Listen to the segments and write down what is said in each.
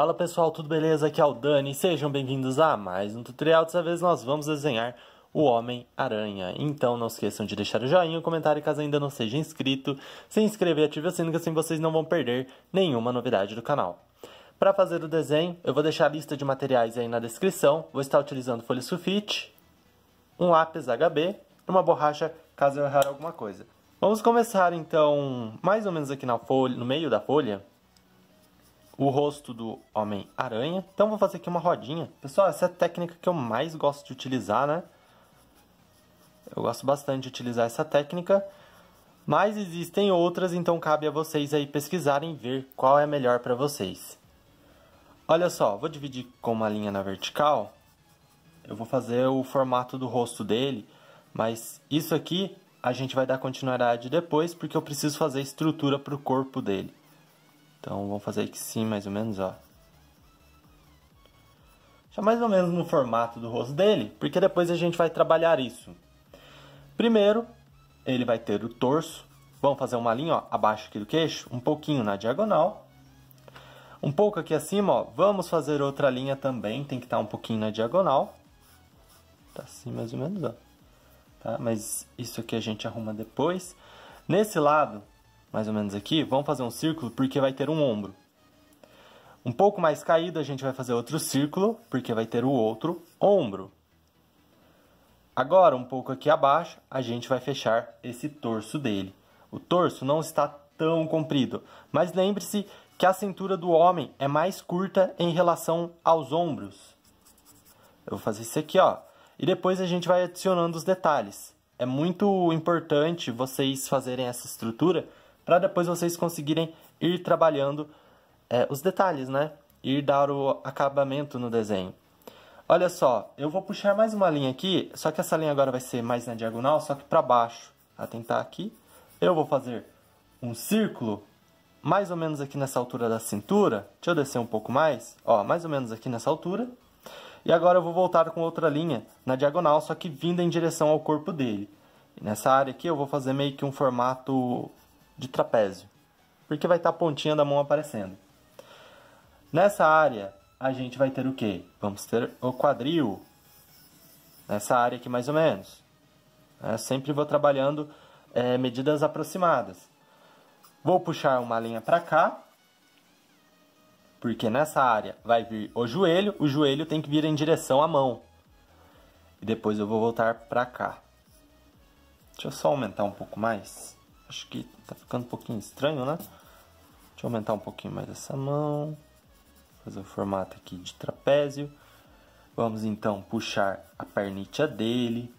Fala pessoal, tudo beleza? Aqui é o Dani, sejam bem-vindos a mais um tutorial. Dessa vez nós vamos desenhar o Homem-Aranha. Então não esqueçam de deixar o joinha, o comentário caso ainda não seja inscrito, se inscrever e ative o sino que assim vocês não vão perder nenhuma novidade do canal. Para fazer o desenho, eu vou deixar a lista de materiais aí na descrição. Vou estar utilizando folha sulfite, um lápis HB, uma borracha caso eu errar alguma coisa. Vamos começar então mais ou menos aqui na folha, no meio da folha, o rosto do Homem-Aranha. Então vou fazer aqui uma rodinha. Pessoal, essa é a técnica que eu mais gosto de utilizar, né? Eu gosto bastante de utilizar essa técnica. Mas existem outras, então cabe a vocês aí pesquisarem e ver qual é melhor para vocês. Olha só, vou dividir com uma linha na vertical. Eu vou fazer o formato do rosto dele, mas isso aqui a gente vai dar continuidade depois, porque eu preciso fazer a estrutura para o corpo dele. Então vamos fazer aqui sim, mais ou menos, ó. Já mais ou menos no formato do rosto dele, porque depois a gente vai trabalhar isso. Primeiro, ele vai ter o torso. Vamos fazer uma linha ó, abaixo aqui do queixo, um pouquinho na diagonal. Um pouco aqui acima, ó, vamos fazer outra linha também, tem que estar um pouquinho na diagonal. Tá assim mais ou menos, ó. Tá? Mas isso aqui a gente arruma depois. Nesse lado, mais ou menos aqui, vamos fazer um círculo porque vai ter um ombro. Um pouco mais caído, a gente vai fazer outro círculo, porque vai ter o outro ombro. Agora, um pouco aqui abaixo, a gente vai fechar esse torso dele. O torso não está tão comprido, mas lembre-se que a cintura do homem é mais curta em relação aos ombros. Eu vou fazer isso aqui, ó. E depois a gente vai adicionando os detalhes. É muito importante vocês fazerem essa estrutura, para depois vocês conseguirem ir trabalhando é, os detalhes, né? Ir dar o acabamento no desenho. Olha só, eu vou puxar mais uma linha aqui, só que essa linha agora vai ser mais na diagonal, só que para baixo. Atentar aqui. Eu vou fazer um círculo, mais ou menos aqui nessa altura da cintura. Deixa eu descer um pouco mais. Ó, mais ou menos aqui nessa altura. E agora eu vou voltar com outra linha na diagonal, só que vinda em direção ao corpo dele. E nessa área aqui eu vou fazer meio que um formato de trapézio, porque vai estar tá a pontinha da mão aparecendo. Nessa área, a gente vai ter o quê? Vamos ter o quadril, nessa área aqui mais ou menos. Eu é, sempre vou trabalhando é, medidas aproximadas. Vou puxar uma linha para cá, porque nessa área vai vir o joelho, o joelho tem que vir em direção à mão. E depois eu vou voltar para cá. Deixa eu só aumentar um pouco mais. Acho que tá ficando um pouquinho estranho, né? Deixa eu aumentar um pouquinho mais essa mão. Fazer o formato aqui de trapézio. Vamos então puxar a pernita dele.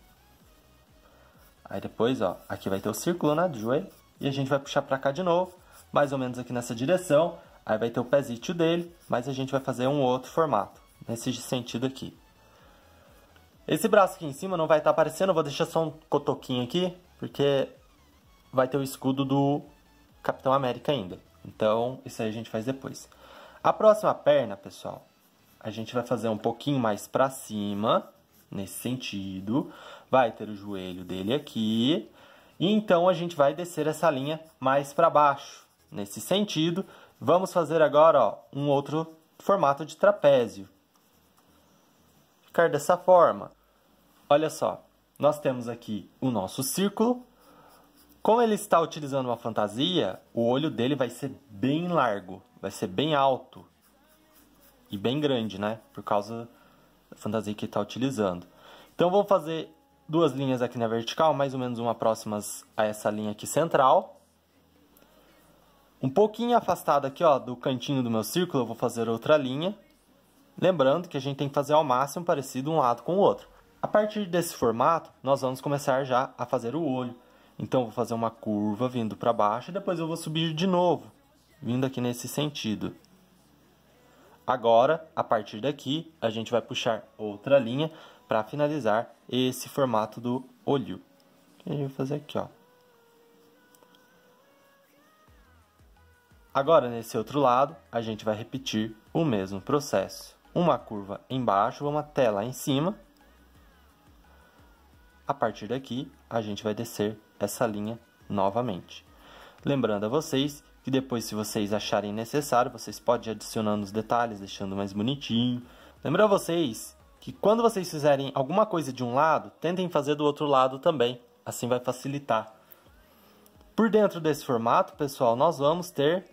Aí depois, ó, aqui vai ter o círculo, né, do joelho. E a gente vai puxar pra cá de novo, mais ou menos aqui nessa direção. Aí vai ter o pezinho dele, mas a gente vai fazer um outro formato, nesse sentido aqui. Esse braço aqui em cima não vai estar tá aparecendo, eu vou deixar só um cotoquinho aqui, porque vai ter o escudo do Capitão América ainda. Então, isso aí a gente faz depois. A próxima perna, pessoal, a gente vai fazer um pouquinho mais para cima, nesse sentido. Vai ter o joelho dele aqui. E então a gente vai descer essa linha mais para baixo, nesse sentido. Vamos fazer agora ó, um outro formato de trapézio. Ficar dessa forma. Olha só, nós temos aqui o nosso círculo como ele está utilizando uma fantasia, o olho dele vai ser bem largo, vai ser bem alto e bem grande, né? Por causa da fantasia que ele está utilizando. Então vou fazer duas linhas aqui na vertical, mais ou menos uma próximas a essa linha aqui central. Um pouquinho afastada aqui ó, do cantinho do meu círculo, eu vou fazer outra linha. Lembrando que a gente tem que fazer ao máximo parecido um lado com o outro. A partir desse formato, nós vamos começar já a fazer o olho. Então, vou fazer uma curva vindo para baixo e depois eu vou subir de novo, vindo aqui nesse sentido. Agora, a partir daqui, a gente vai puxar outra linha para finalizar esse formato do olho. A gente vai fazer aqui, ó. Agora, nesse outro lado, a gente vai repetir o mesmo processo. Uma curva embaixo, vamos até lá em cima, a partir daqui, a gente vai descer essa linha novamente. Lembrando a vocês que depois, se vocês acharem necessário, vocês podem ir adicionando os detalhes, deixando mais bonitinho. a vocês que quando vocês fizerem alguma coisa de um lado, tentem fazer do outro lado também, assim vai facilitar. Por dentro desse formato, pessoal, nós vamos ter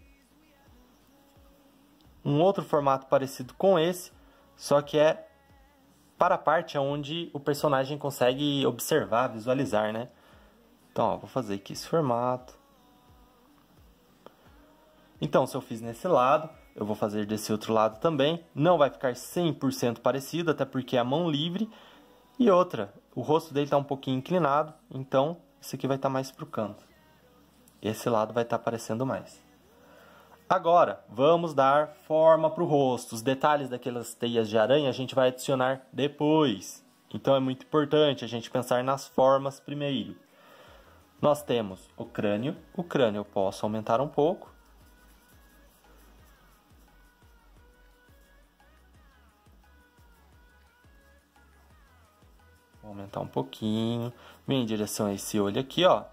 um outro formato parecido com esse, só que é para a parte onde o personagem consegue observar, visualizar, né? Então, ó, vou fazer aqui esse formato. Então, se eu fiz nesse lado, eu vou fazer desse outro lado também. Não vai ficar 100% parecido, até porque é a mão livre. E outra, o rosto dele está um pouquinho inclinado, então isso aqui vai estar tá mais para o canto. Esse lado vai estar tá aparecendo mais. Agora, vamos dar forma para o rosto. Os detalhes daquelas teias de aranha a gente vai adicionar depois. Então é muito importante a gente pensar nas formas primeiro. Nós temos o crânio. O crânio eu posso aumentar um pouco. Vou aumentar um pouquinho. Vem em direção a esse olho aqui, ó.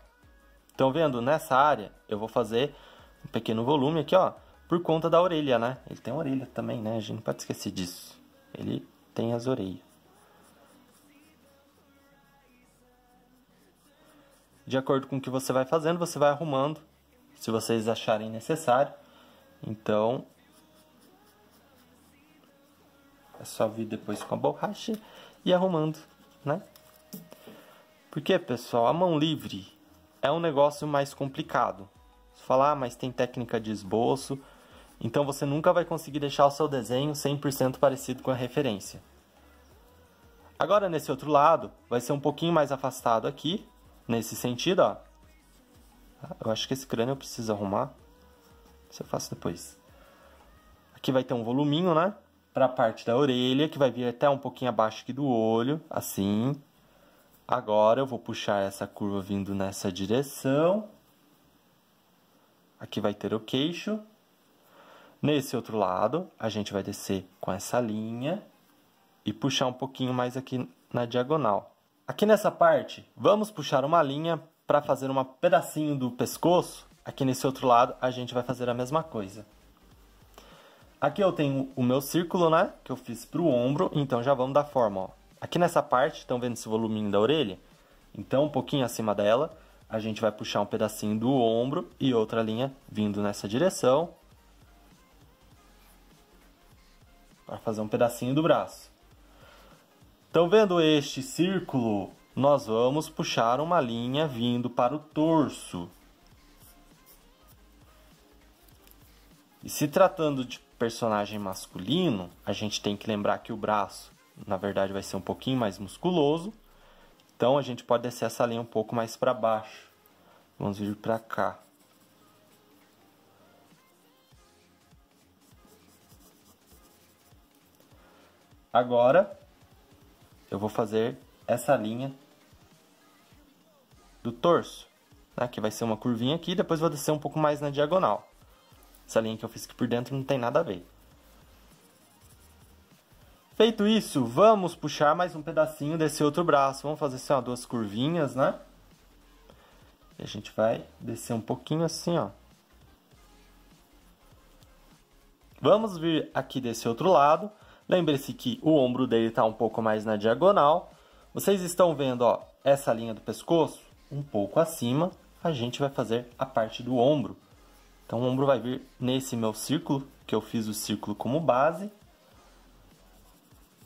Estão vendo? Nessa área eu vou fazer um pequeno volume aqui, ó, por conta da orelha, né? Ele tem orelha também, né? A gente não pode esquecer disso. Ele tem as orelhas. De acordo com o que você vai fazendo, você vai arrumando, se vocês acharem necessário. Então, é só vir depois com a borracha e arrumando, né? Porque, pessoal, a mão livre é um negócio mais complicado falar, ah, mas tem técnica de esboço. Então você nunca vai conseguir deixar o seu desenho 100% parecido com a referência. Agora nesse outro lado, vai ser um pouquinho mais afastado aqui, nesse sentido, ó. Eu acho que esse crânio eu preciso arrumar. Isso eu faço depois. Aqui vai ter um voluminho, né? Pra parte da orelha, que vai vir até um pouquinho abaixo aqui do olho, assim. Agora eu vou puxar essa curva vindo nessa direção. Aqui vai ter o queixo. Nesse outro lado, a gente vai descer com essa linha e puxar um pouquinho mais aqui na diagonal. Aqui nessa parte, vamos puxar uma linha para fazer um pedacinho do pescoço. Aqui nesse outro lado, a gente vai fazer a mesma coisa. Aqui eu tenho o meu círculo, né, que eu fiz para o ombro, então já vamos dar forma, ó. Aqui nessa parte, estão vendo esse voluminho da orelha? Então, um pouquinho acima dela, a gente vai puxar um pedacinho do ombro e outra linha vindo nessa direção. Para fazer um pedacinho do braço. Então, vendo este círculo, nós vamos puxar uma linha vindo para o torso. E se tratando de personagem masculino, a gente tem que lembrar que o braço, na verdade, vai ser um pouquinho mais musculoso. Então a gente pode descer essa linha um pouco mais para baixo. Vamos vir para cá. Agora eu vou fazer essa linha do torso, né? que vai ser uma curvinha aqui, depois vou descer um pouco mais na diagonal. Essa linha que eu fiz aqui por dentro não tem nada a ver. Feito isso, vamos puxar mais um pedacinho desse outro braço. Vamos fazer assim, ó, duas curvinhas, né? E a gente vai descer um pouquinho assim, ó. Vamos vir aqui desse outro lado. Lembre-se que o ombro dele está um pouco mais na diagonal. Vocês estão vendo, ó, essa linha do pescoço? Um pouco acima, a gente vai fazer a parte do ombro. Então, o ombro vai vir nesse meu círculo, que eu fiz o círculo como base.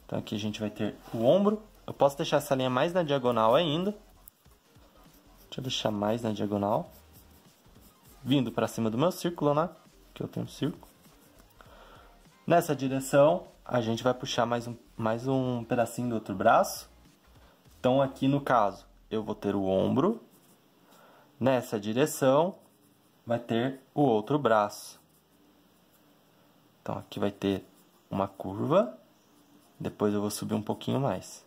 Então aqui a gente vai ter o ombro. Eu posso deixar essa linha mais na diagonal ainda. Deixa eu deixar mais na diagonal. Vindo para cima do meu círculo, né? Que eu tenho um círculo. Nessa direção, a gente vai puxar mais um, mais um pedacinho do outro braço. Então aqui no caso, eu vou ter o ombro. Nessa direção, vai ter o outro braço. Então aqui vai ter uma curva depois eu vou subir um pouquinho mais.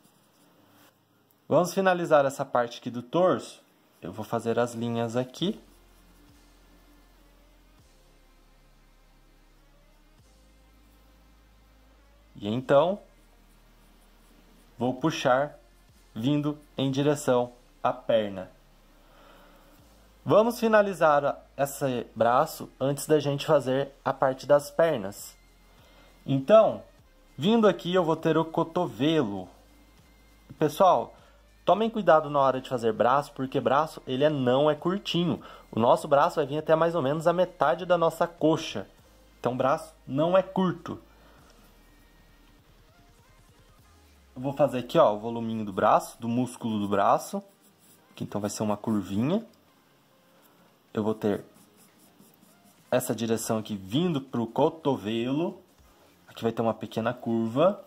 Vamos finalizar essa parte aqui do torso. Eu vou fazer as linhas aqui. E então, vou puxar vindo em direção à perna. Vamos finalizar esse braço antes da gente fazer a parte das pernas. Então, Vindo aqui, eu vou ter o cotovelo. Pessoal, tomem cuidado na hora de fazer braço, porque braço ele é, não é curtinho. O nosso braço vai vir até mais ou menos a metade da nossa coxa. Então, braço não é curto. Eu vou fazer aqui ó, o voluminho do braço, do músculo do braço. Que então vai ser uma curvinha. Eu vou ter essa direção aqui vindo para o cotovelo. Aqui vai ter uma pequena curva.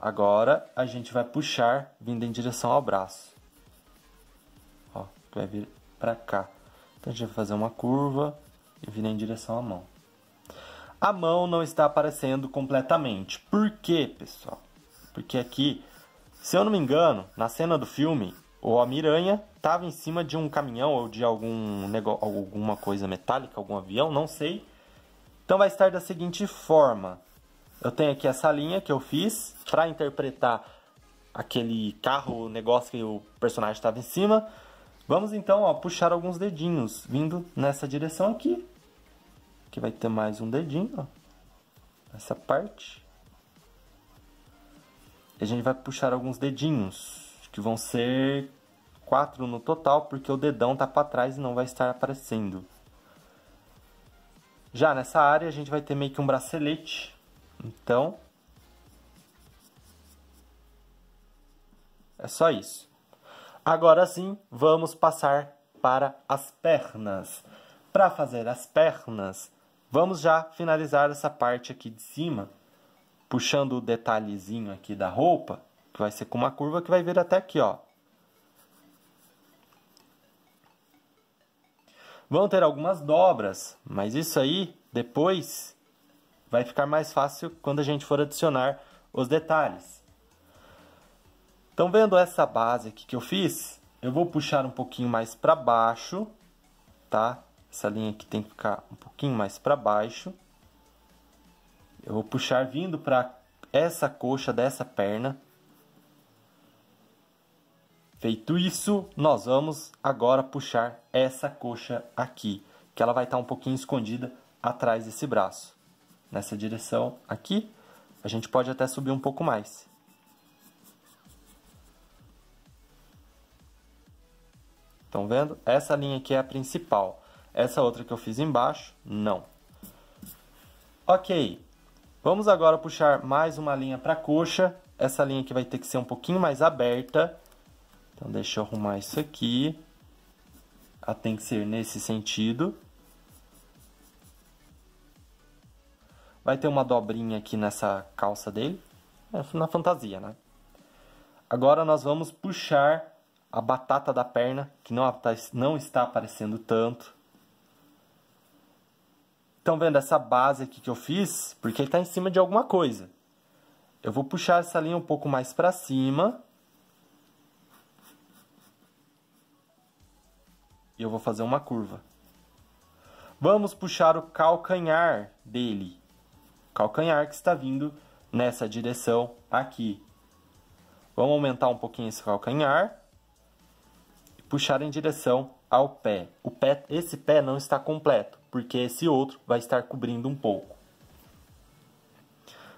Agora a gente vai puxar vindo em direção ao braço. Ó, vai vir para cá. Então a gente vai fazer uma curva e vir em direção à mão. A mão não está aparecendo completamente. Por quê, pessoal? Porque aqui, se eu não me engano, na cena do filme, o Homem-Aranha estava em cima de um caminhão ou de algum negócio, alguma coisa metálica, algum avião, não sei. Então vai estar da seguinte forma. Eu tenho aqui essa linha que eu fiz para interpretar aquele carro, o negócio que o personagem estava em cima. Vamos então ó, puxar alguns dedinhos, vindo nessa direção aqui. Que vai ter mais um dedinho, ó, nessa parte. E a gente vai puxar alguns dedinhos, que vão ser quatro no total, porque o dedão tá para trás e não vai estar aparecendo. Já nessa área, a gente vai ter meio que um bracelete. Então, é só isso. Agora sim, vamos passar para as pernas. Para fazer as pernas, vamos já finalizar essa parte aqui de cima, puxando o detalhezinho aqui da roupa, que vai ser com uma curva que vai vir até aqui, ó. Vão ter algumas dobras, mas isso aí depois vai ficar mais fácil quando a gente for adicionar os detalhes. Então, vendo essa base aqui que eu fiz, eu vou puxar um pouquinho mais para baixo, tá? Essa linha aqui tem que ficar um pouquinho mais para baixo. Eu vou puxar vindo para essa coxa dessa perna, Feito isso, nós vamos agora puxar essa coxa aqui, que ela vai estar um pouquinho escondida atrás desse braço. Nessa direção aqui, a gente pode até subir um pouco mais. Estão vendo? Essa linha aqui é a principal. Essa outra que eu fiz embaixo, não. Ok, vamos agora puxar mais uma linha para a coxa. Essa linha aqui vai ter que ser um pouquinho mais aberta. Então, deixa eu arrumar isso aqui. Ela ah, tem que ser nesse sentido. Vai ter uma dobrinha aqui nessa calça dele. É na fantasia, né? Agora nós vamos puxar a batata da perna, que não, não está aparecendo tanto. Estão vendo essa base aqui que eu fiz? Porque ele está em cima de alguma coisa. Eu vou puxar essa linha um pouco mais para cima. e eu vou fazer uma curva. Vamos puxar o calcanhar dele. Calcanhar que está vindo nessa direção aqui. Vamos aumentar um pouquinho esse calcanhar e puxar em direção ao pé. O pé. Esse pé não está completo, porque esse outro vai estar cobrindo um pouco.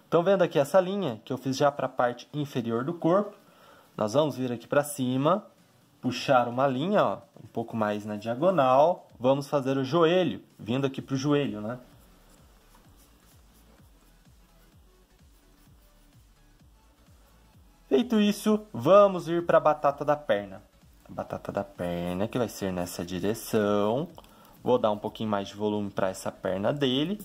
Estão vendo aqui essa linha que eu fiz já para a parte inferior do corpo? Nós vamos vir aqui para cima, puxar uma linha, ó, um pouco mais na diagonal. Vamos fazer o joelho, vindo aqui para o joelho, né? Feito isso, vamos ir para a batata da perna. A batata da perna que vai ser nessa direção. Vou dar um pouquinho mais de volume para essa perna dele.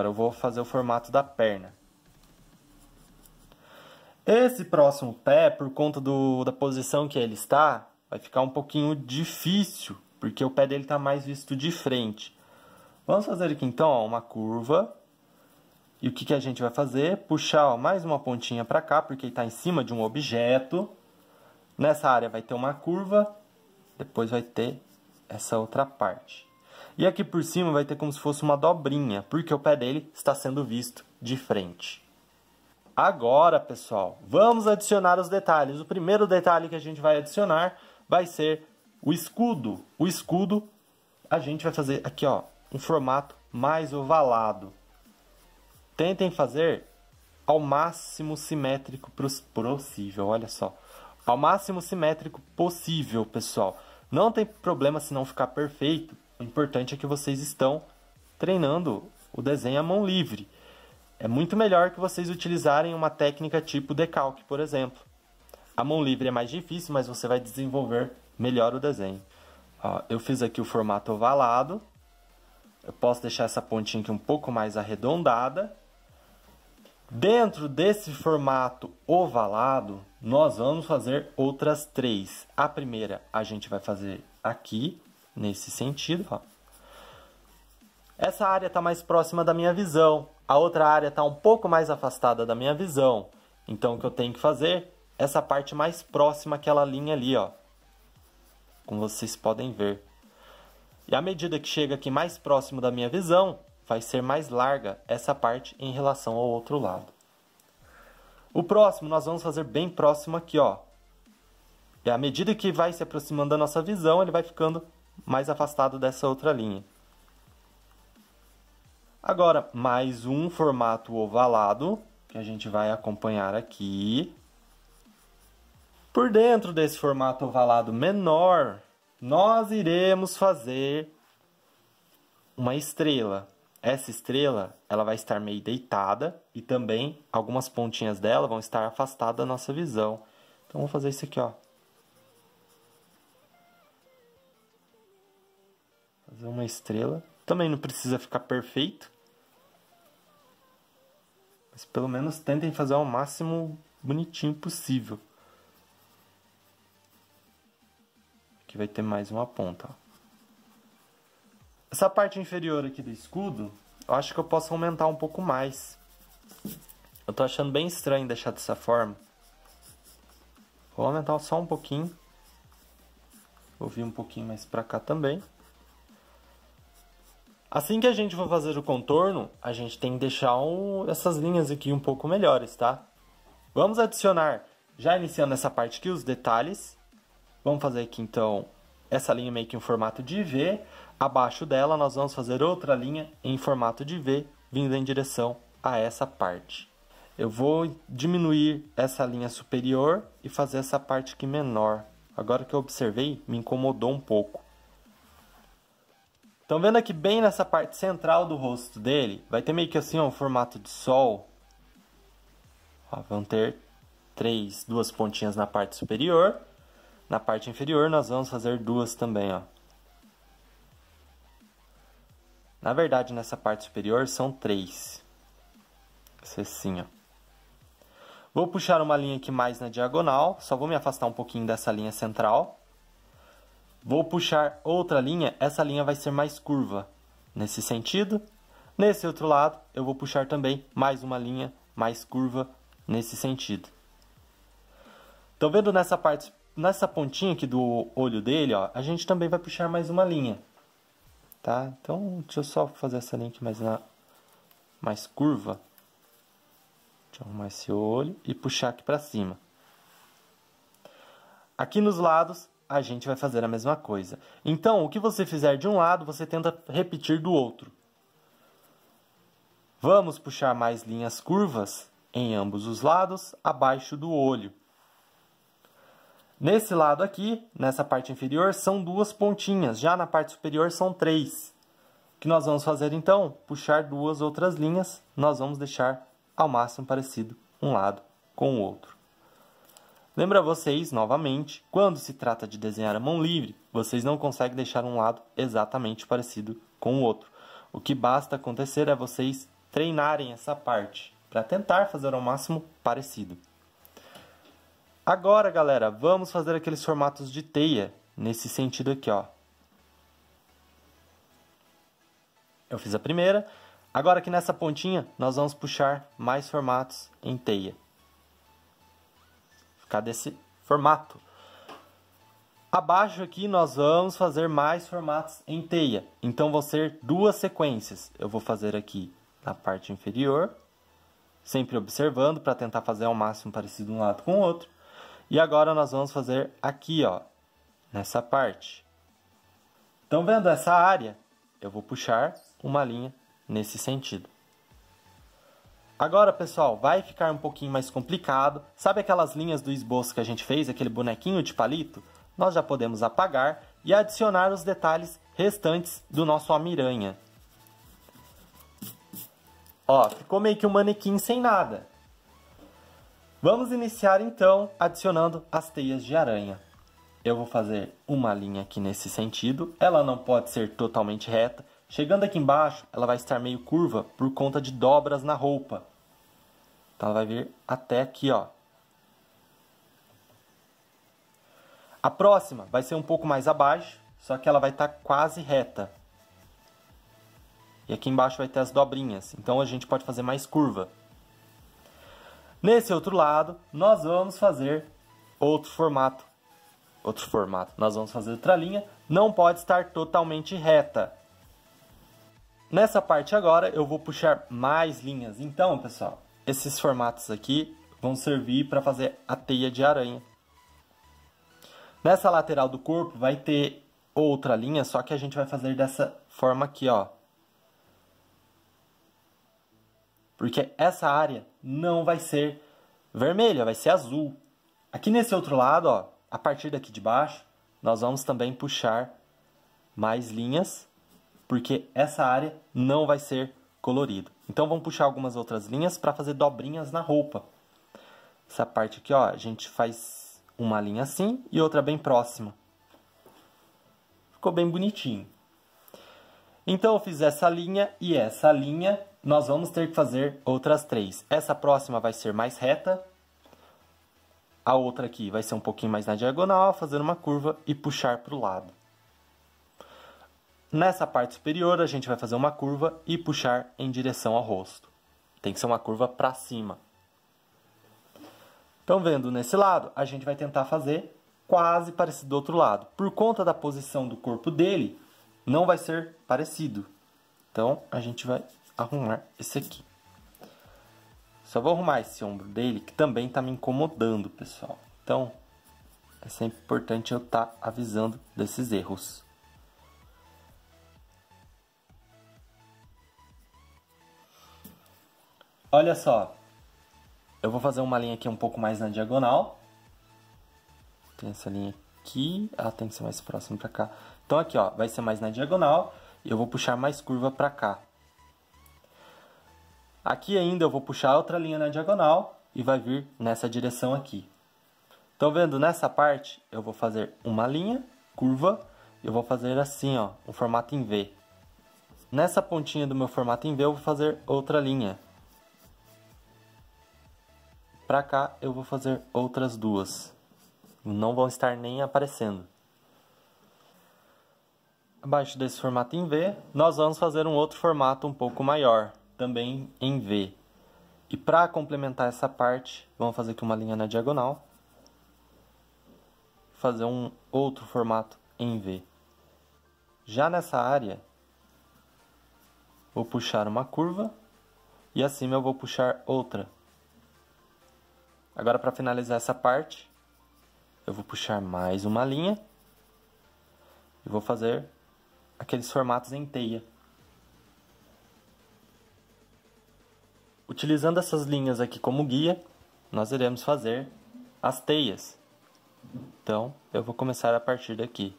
Agora eu vou fazer o formato da perna. Esse próximo pé, por conta do, da posição que ele está, vai ficar um pouquinho difícil, porque o pé dele está mais visto de frente. Vamos fazer aqui então ó, uma curva. E o que, que a gente vai fazer? Puxar ó, mais uma pontinha para cá, porque ele está em cima de um objeto. Nessa área vai ter uma curva, depois vai ter essa outra parte. E aqui por cima vai ter como se fosse uma dobrinha, porque o pé dele está sendo visto de frente. Agora, pessoal, vamos adicionar os detalhes. O primeiro detalhe que a gente vai adicionar vai ser o escudo. O escudo a gente vai fazer aqui, ó, um formato mais ovalado. Tentem fazer ao máximo simétrico possível, olha só. Ao máximo simétrico possível, pessoal. Não tem problema se não ficar perfeito, o importante é que vocês estão treinando o desenho à mão livre. É muito melhor que vocês utilizarem uma técnica tipo decalque, por exemplo. A mão livre é mais difícil, mas você vai desenvolver melhor o desenho. Ó, eu fiz aqui o formato ovalado. Eu posso deixar essa pontinha aqui um pouco mais arredondada. Dentro desse formato ovalado, nós vamos fazer outras três. A primeira a gente vai fazer aqui, nesse sentido. Ó. Essa área está mais próxima da minha visão, a outra área está um pouco mais afastada da minha visão. Então, o que eu tenho que fazer? Essa parte mais próxima àquela linha ali, ó. Como vocês podem ver. E à medida que chega aqui mais próximo da minha visão, vai ser mais larga essa parte em relação ao outro lado. O próximo nós vamos fazer bem próximo aqui, ó. E à medida que vai se aproximando da nossa visão, ele vai ficando mais afastado dessa outra linha. Agora, mais um formato ovalado, que a gente vai acompanhar aqui. Por dentro desse formato ovalado menor, nós iremos fazer uma estrela. Essa estrela, ela vai estar meio deitada e também algumas pontinhas dela vão estar afastadas da nossa visão. Então, vou fazer isso aqui, ó. fazer uma estrela. Também não precisa ficar perfeito. Mas pelo menos tentem fazer o máximo bonitinho possível. Aqui vai ter mais uma ponta. Ó. Essa parte inferior aqui do escudo, eu acho que eu posso aumentar um pouco mais. Eu tô achando bem estranho deixar dessa forma. Vou aumentar só um pouquinho. Vou vir um pouquinho mais pra cá também. Assim que a gente for fazer o contorno, a gente tem que deixar um, essas linhas aqui um pouco melhores, tá? Vamos adicionar, já iniciando essa parte aqui, os detalhes. Vamos fazer aqui, então, essa linha meio que em formato de V. Abaixo dela, nós vamos fazer outra linha em formato de V, vindo em direção a essa parte. Eu vou diminuir essa linha superior e fazer essa parte aqui menor. Agora que eu observei, me incomodou um pouco. Então vendo aqui bem nessa parte central do rosto dele, vai ter meio que assim ó, um formato de sol. Ó, vão ter três, duas pontinhas na parte superior. Na parte inferior nós vamos fazer duas também, ó. Na verdade, nessa parte superior são três. Vai assim, ó. Vou puxar uma linha aqui mais na diagonal, só vou me afastar um pouquinho dessa linha central. Vou puxar outra linha, essa linha vai ser mais curva nesse sentido. Nesse outro lado, eu vou puxar também mais uma linha mais curva nesse sentido. Estão vendo nessa parte, nessa pontinha aqui do olho dele, ó, a gente também vai puxar mais uma linha. Tá? Então, deixa eu só fazer essa linha aqui mais, na, mais curva. Deixa eu arrumar esse olho e puxar aqui para cima. Aqui nos lados, a gente vai fazer a mesma coisa. Então, o que você fizer de um lado, você tenta repetir do outro. Vamos puxar mais linhas curvas em ambos os lados, abaixo do olho. Nesse lado aqui, nessa parte inferior, são duas pontinhas. Já na parte superior, são três. O que nós vamos fazer, então? Puxar duas outras linhas. Nós vamos deixar ao máximo parecido um lado com o outro. Lembra vocês, novamente, quando se trata de desenhar a mão livre, vocês não conseguem deixar um lado exatamente parecido com o outro. O que basta acontecer é vocês treinarem essa parte para tentar fazer ao máximo parecido. Agora, galera, vamos fazer aqueles formatos de teia nesse sentido aqui, ó. Eu fiz a primeira. Agora aqui nessa pontinha, nós vamos puxar mais formatos em teia ficar desse formato. Abaixo aqui nós vamos fazer mais formatos em teia. Então vão ser duas sequências. Eu vou fazer aqui na parte inferior, sempre observando para tentar fazer ao máximo parecido um lado com o outro. E agora nós vamos fazer aqui, ó, nessa parte. Então vendo essa área, eu vou puxar uma linha nesse sentido. Agora, pessoal, vai ficar um pouquinho mais complicado. Sabe aquelas linhas do esboço que a gente fez, aquele bonequinho de palito? Nós já podemos apagar e adicionar os detalhes restantes do nosso Homem-Aranha. Ó, ficou meio que um manequim sem nada. Vamos iniciar então adicionando as teias de aranha. Eu vou fazer uma linha aqui nesse sentido. Ela não pode ser totalmente reta. Chegando aqui embaixo, ela vai estar meio curva por conta de dobras na roupa. Então, ela vai vir até aqui, ó. A próxima vai ser um pouco mais abaixo, só que ela vai estar tá quase reta. E aqui embaixo vai ter as dobrinhas, então a gente pode fazer mais curva. Nesse outro lado, nós vamos fazer outro formato. Outro formato. Nós vamos fazer outra linha. Não pode estar totalmente reta. Nessa parte agora, eu vou puxar mais linhas. Então, pessoal, esses formatos aqui vão servir para fazer a teia de aranha. Nessa lateral do corpo vai ter outra linha, só que a gente vai fazer dessa forma aqui, ó. Porque essa área não vai ser vermelha, vai ser azul. Aqui nesse outro lado, ó, a partir daqui de baixo, nós vamos também puxar mais linhas, porque essa área não vai ser colorida. Então vamos puxar algumas outras linhas para fazer dobrinhas na roupa. Essa parte aqui, ó, a gente faz uma linha assim e outra bem próxima. Ficou bem bonitinho. Então eu fiz essa linha e essa linha, nós vamos ter que fazer outras três. Essa próxima vai ser mais reta. A outra aqui vai ser um pouquinho mais na diagonal, fazendo uma curva e puxar para o lado. Nessa parte superior, a gente vai fazer uma curva e puxar em direção ao rosto. Tem que ser uma curva para cima. Então, vendo nesse lado, a gente vai tentar fazer quase parecido do outro lado. Por conta da posição do corpo dele, não vai ser parecido. Então, a gente vai arrumar esse aqui. Só vou arrumar esse ombro dele, que também está me incomodando, pessoal. Então, é sempre importante eu estar tá avisando desses erros. Olha só, eu vou fazer uma linha aqui um pouco mais na diagonal. Tem essa linha aqui, ela ah, tem que ser mais próxima pra cá. Então aqui, ó, vai ser mais na diagonal e eu vou puxar mais curva pra cá. Aqui ainda eu vou puxar outra linha na diagonal e vai vir nessa direção aqui. Então vendo nessa parte, eu vou fazer uma linha, curva, eu vou fazer assim, ó, o um formato em V. Nessa pontinha do meu formato em V eu vou fazer outra linha, para cá eu vou fazer outras duas. Não vão estar nem aparecendo. Abaixo desse formato em V, nós vamos fazer um outro formato um pouco maior, também em V. E para complementar essa parte, vamos fazer aqui uma linha na diagonal. Fazer um outro formato em V. Já nessa área, vou puxar uma curva e acima eu vou puxar outra Agora, para finalizar essa parte, eu vou puxar mais uma linha e vou fazer aqueles formatos em teia. Utilizando essas linhas aqui como guia, nós iremos fazer as teias. Então, eu vou começar a partir daqui.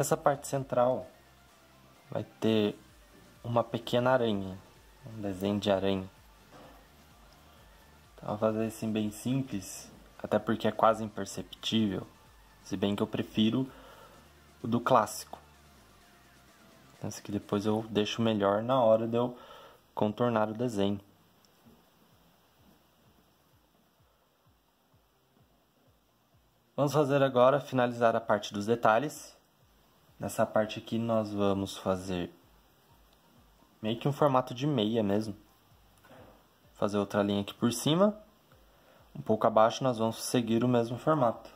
Nessa parte central vai ter uma pequena aranha, um desenho de aranha. Então, vou fazer assim bem simples, até porque é quase imperceptível, se bem que eu prefiro o do clássico. Esse então, que depois eu deixo melhor na hora de eu contornar o desenho. Vamos fazer agora finalizar a parte dos detalhes Nessa parte aqui nós vamos fazer meio que um formato de meia mesmo. Fazer outra linha aqui por cima. Um pouco abaixo nós vamos seguir o mesmo formato.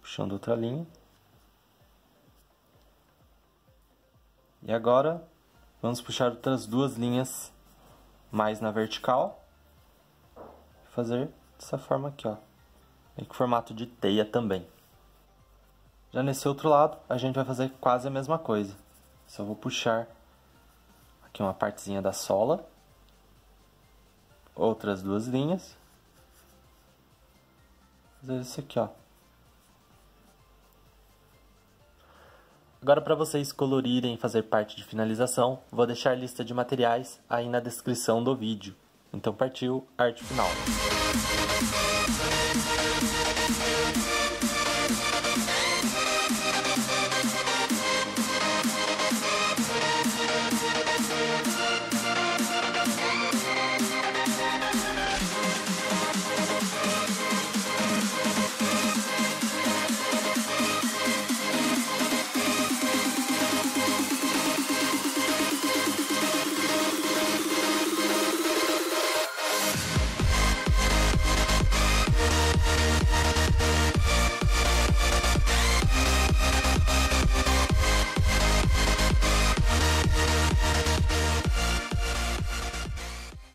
Puxando outra linha. E agora vamos puxar outras duas linhas mais na vertical. Fazer dessa forma aqui, ó. Meio que formato de teia também. Já nesse outro lado, a gente vai fazer quase a mesma coisa. Só vou puxar aqui uma partezinha da sola, outras duas linhas, fazer isso aqui, ó. Agora, para vocês colorirem e fazer parte de finalização, vou deixar a lista de materiais aí na descrição do vídeo. Então partiu, arte final!